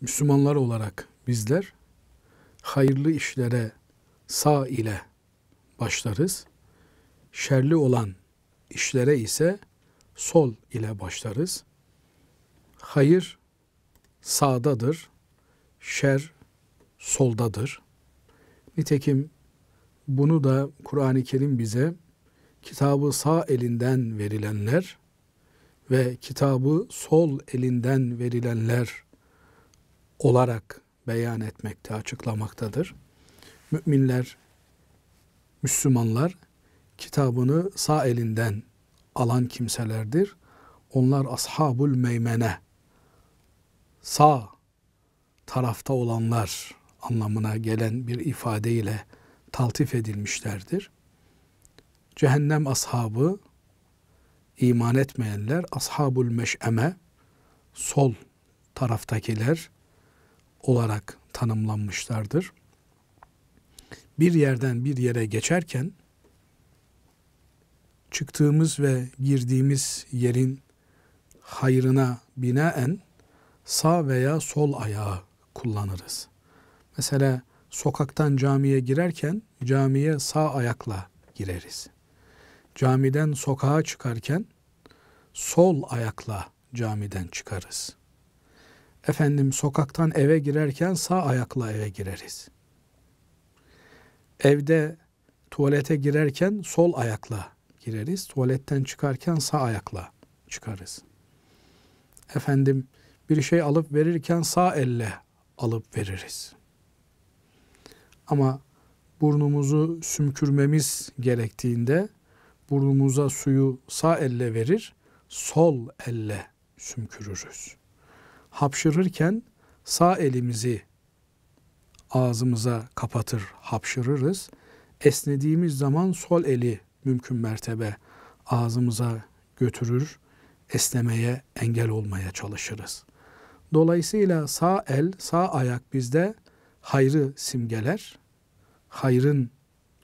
Müslümanlar olarak bizler hayırlı işlere sağ ile başlarız. Şerli olan işlere ise sol ile başlarız. Hayır sağdadır, şer soldadır. Nitekim bunu da Kur'an-ı Kerim bize kitabı sağ elinden verilenler ve kitabı sol elinden verilenler olarak beyan etmekte, açıklamaktadır. Müminler, Müslümanlar kitabını sağ elinden alan kimselerdir. Onlar ashabul meymene, sağ tarafta olanlar anlamına gelen bir ifadeyle taltif edilmişlerdir. Cehennem ashabı iman etmeyenler ashabul meş'eme sol taraftakiler olarak tanımlanmışlardır. Bir yerden bir yere geçerken çıktığımız ve girdiğimiz yerin hayrına binaen sağ veya sol ayağı kullanırız. Mesela sokaktan camiye girerken camiye sağ ayakla gireriz. Camiden sokağa çıkarken sol ayakla camiden çıkarız efendim sokaktan eve girerken sağ ayakla eve gireriz. Evde tuvalete girerken sol ayakla gireriz. Tuvaletten çıkarken sağ ayakla çıkarız. Efendim bir şey alıp verirken sağ elle alıp veririz. Ama burnumuzu sümkürmemiz gerektiğinde burnumuza suyu sağ elle verir, sol elle sümkürürüz hapşırırken sağ elimizi ağzımıza kapatır, hapşırırız. Esnediğimiz zaman sol eli mümkün mertebe ağzımıza götürür, esnemeye engel olmaya çalışırız. Dolayısıyla sağ el, sağ ayak bizde hayrı simgeler, hayrın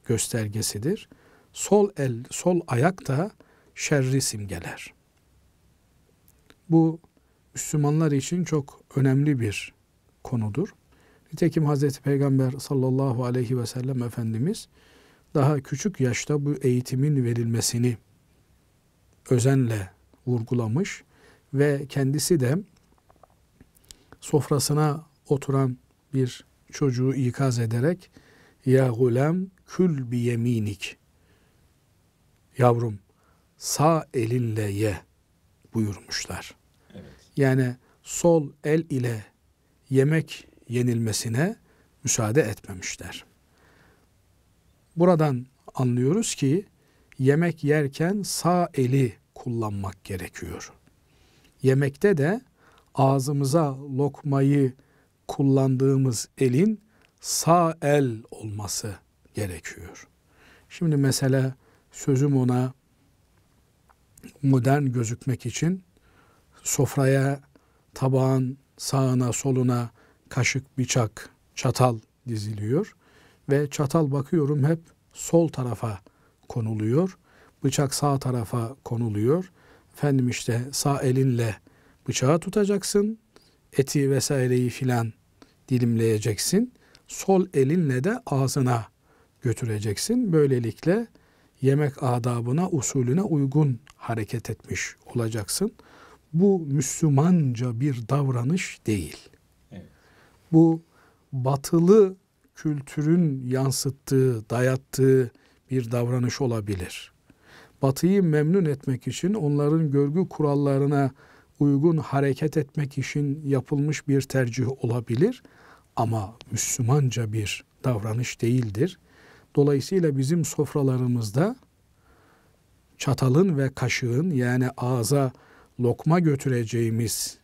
göstergesidir. Sol el, sol ayak da şerri simgeler. Bu Müslümanlar için çok önemli bir konudur. Nitekim Hazreti Peygamber sallallahu aleyhi ve sellem Efendimiz daha küçük yaşta bu eğitimin verilmesini özenle vurgulamış ve kendisi de sofrasına oturan bir çocuğu ikaz ederek ya gulem kül bi yeminik yavrum sağ elinle ye buyurmuşlar yani sol el ile yemek yenilmesine müsaade etmemişler. Buradan anlıyoruz ki yemek yerken sağ eli kullanmak gerekiyor. Yemekte de ağzımıza lokmayı kullandığımız elin sağ el olması gerekiyor. Şimdi mesela sözüm ona modern gözükmek için sofraya tabağın sağına soluna kaşık, bıçak, çatal diziliyor ve çatal bakıyorum hep sol tarafa konuluyor. Bıçak sağ tarafa konuluyor. Efendim işte sağ elinle bıçağı tutacaksın. Eti vesaireyi filan dilimleyeceksin. Sol elinle de ağzına götüreceksin. Böylelikle yemek adabına, usulüne uygun hareket etmiş olacaksın.'' Bu Müslümanca bir davranış değil. Evet. Bu batılı kültürün yansıttığı, dayattığı bir davranış olabilir. Batıyı memnun etmek için onların görgü kurallarına uygun hareket etmek için yapılmış bir tercih olabilir ama Müslümanca bir davranış değildir. Dolayısıyla bizim sofralarımızda çatalın ve kaşığın yani ağza lokma götüreceğimiz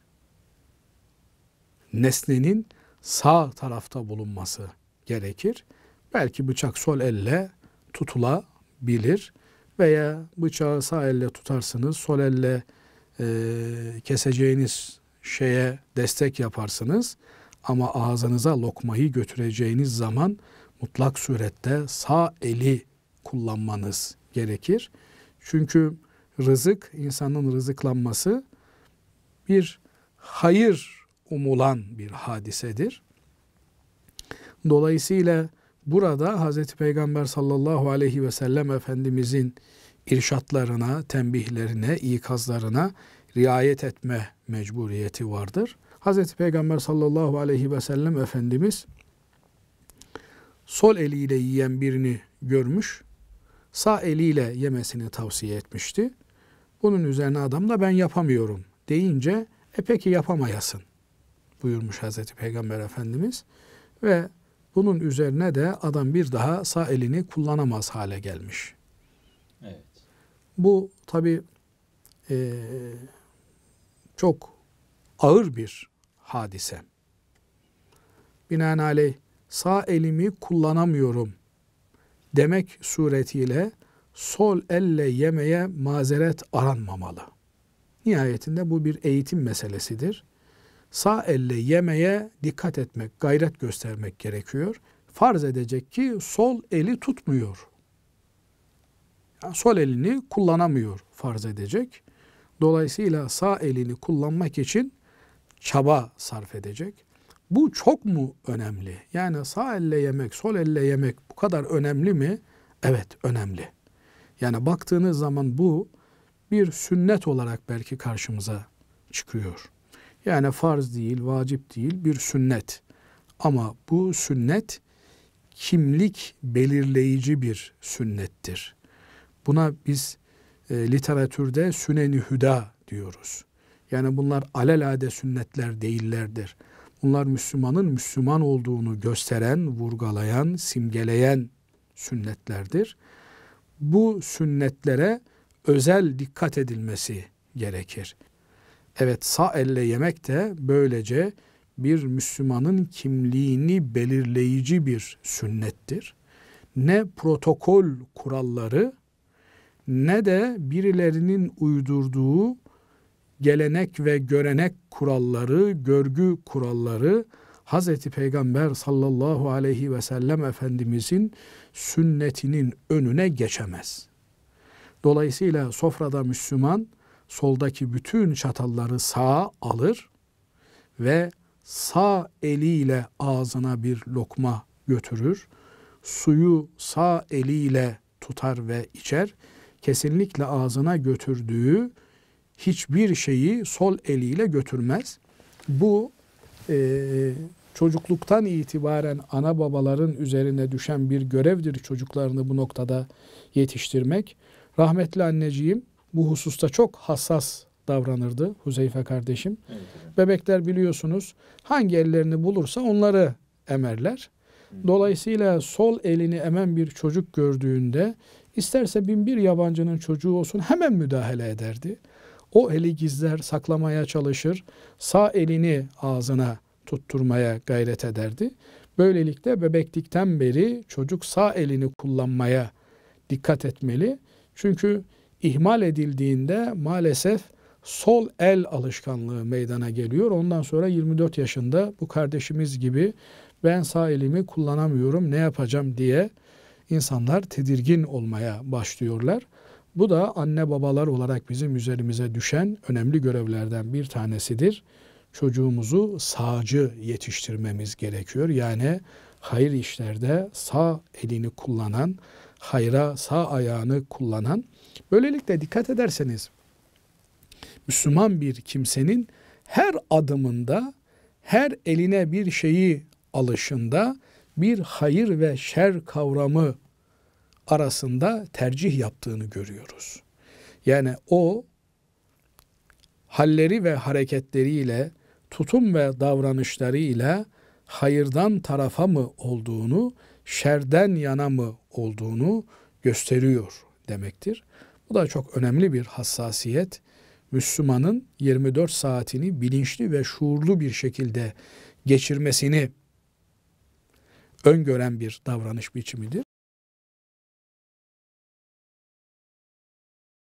nesnenin sağ tarafta bulunması gerekir. Belki bıçak sol elle tutulabilir veya bıçağı sağ elle tutarsınız, sol elle e, keseceğiniz şeye destek yaparsınız ama ağzınıza lokmayı götüreceğiniz zaman mutlak surette sağ eli kullanmanız gerekir. Çünkü rızık, insanın rızıklanması bir hayır umulan bir hadisedir. Dolayısıyla burada Hz. Peygamber sallallahu aleyhi ve sellem Efendimizin irşatlarına, tembihlerine, ikazlarına riayet etme mecburiyeti vardır. Hz. Peygamber sallallahu aleyhi ve sellem Efendimiz sol eliyle yiyen birini görmüş sağ eliyle yemesini tavsiye etmişti. Bunun üzerine adam da ben yapamıyorum deyince e peki yapamayasın buyurmuş Hazreti Peygamber Efendimiz. Ve bunun üzerine de adam bir daha sağ elini kullanamaz hale gelmiş. Evet. Bu tabi e, çok ağır bir hadise. Binaenaleyh sağ elimi kullanamıyorum demek suretiyle sol elle yemeye mazeret aranmamalı. Nihayetinde bu bir eğitim meselesidir. Sağ elle yemeye dikkat etmek, gayret göstermek gerekiyor. Farz edecek ki sol eli tutmuyor. Yani sol elini kullanamıyor farz edecek. Dolayısıyla sağ elini kullanmak için çaba sarf edecek. Bu çok mu önemli? Yani sağ elle yemek, sol elle yemek bu kadar önemli mi? Evet, önemli. Yani baktığınız zaman bu bir sünnet olarak belki karşımıza çıkıyor. Yani farz değil, vacip değil, bir sünnet. Ama bu sünnet kimlik belirleyici bir sünnettir. Buna biz e, literatürde süneni hüda diyoruz. Yani bunlar alelade sünnetler değillerdir. Bunlar Müslümanın Müslüman olduğunu gösteren, vurgalayan, simgeleyen sünnetlerdir. Bu sünnetlere özel dikkat edilmesi gerekir. Evet sağ elle yemek de böylece bir Müslümanın kimliğini belirleyici bir sünnettir. Ne protokol kuralları ne de birilerinin uydurduğu gelenek ve görenek kuralları, görgü kuralları Hz. Peygamber sallallahu aleyhi ve sellem Efendimizin sünnetinin önüne geçemez. Dolayısıyla sofrada Müslüman soldaki bütün çatalları sağa alır ve sağ eliyle ağzına bir lokma götürür. Suyu sağ eliyle tutar ve içer. Kesinlikle ağzına götürdüğü hiçbir şeyi sol eliyle götürmez. Bu e, çocukluktan itibaren ana babaların üzerine düşen bir görevdir çocuklarını bu noktada yetiştirmek. Rahmetli anneciğim bu hususta çok hassas davranırdı Huzeyfe kardeşim. Evet, Bebekler biliyorsunuz hangi ellerini bulursa onları emerler. Dolayısıyla sol elini emen bir çocuk gördüğünde isterse bin bir yabancının çocuğu olsun hemen müdahale ederdi. O eli gizler, saklamaya çalışır. Sağ elini ağzına tutturmaya gayret ederdi. Böylelikle bebeklikten beri çocuk sağ elini kullanmaya dikkat etmeli. Çünkü ihmal edildiğinde maalesef sol el alışkanlığı meydana geliyor. Ondan sonra 24 yaşında bu kardeşimiz gibi ben sağ elimi kullanamıyorum ne yapacağım diye insanlar tedirgin olmaya başlıyorlar. Bu da anne babalar olarak bizim üzerimize düşen önemli görevlerden bir tanesidir. Çocuğumuzu sağcı yetiştirmemiz gerekiyor. Yani hayır işlerde sağ elini kullanan, hayra sağ ayağını kullanan. Böylelikle dikkat ederseniz Müslüman bir kimsenin her adımında, her eline bir şeyi alışında bir hayır ve şer kavramı arasında tercih yaptığını görüyoruz. Yani o halleri ve hareketleriyle, tutum ve davranışlarıyla hayırdan tarafa mı olduğunu, şerden yana mı olduğunu gösteriyor demektir. Bu da çok önemli bir hassasiyet. Müslümanın 24 saatini bilinçli ve şuurlu bir şekilde geçirmesini öngören bir davranış biçimidir.